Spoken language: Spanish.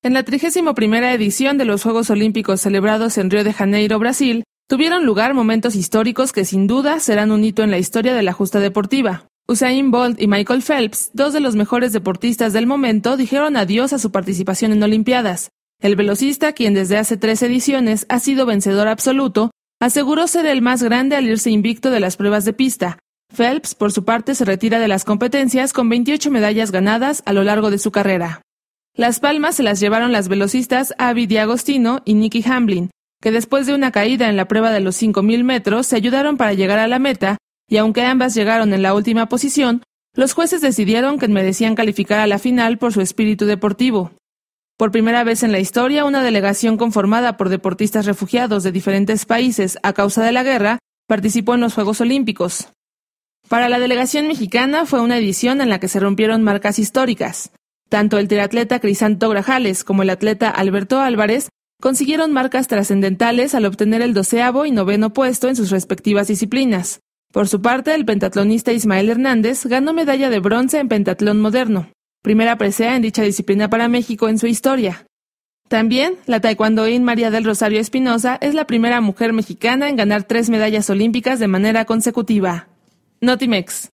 En la 31 edición de los Juegos Olímpicos celebrados en Río de Janeiro, Brasil, tuvieron lugar momentos históricos que sin duda serán un hito en la historia de la justa deportiva. Usain Bolt y Michael Phelps, dos de los mejores deportistas del momento, dijeron adiós a su participación en Olimpiadas. El velocista, quien desde hace tres ediciones ha sido vencedor absoluto, aseguró ser el más grande al irse invicto de las pruebas de pista. Phelps, por su parte, se retira de las competencias con 28 medallas ganadas a lo largo de su carrera. Las palmas se las llevaron las velocistas Abby Diagostino y Nicky Hamblin, que después de una caída en la prueba de los 5.000 metros se ayudaron para llegar a la meta, y aunque ambas llegaron en la última posición, los jueces decidieron que merecían calificar a la final por su espíritu deportivo. Por primera vez en la historia, una delegación conformada por deportistas refugiados de diferentes países a causa de la guerra participó en los Juegos Olímpicos. Para la delegación mexicana fue una edición en la que se rompieron marcas históricas. Tanto el triatleta Crisanto Grajales como el atleta Alberto Álvarez consiguieron marcas trascendentales al obtener el doceavo y noveno puesto en sus respectivas disciplinas. Por su parte, el pentatlonista Ismael Hernández ganó medalla de bronce en pentatlón moderno, primera presea en dicha disciplina para México en su historia. También, la taekwondoín María del Rosario Espinosa es la primera mujer mexicana en ganar tres medallas olímpicas de manera consecutiva. Notimex.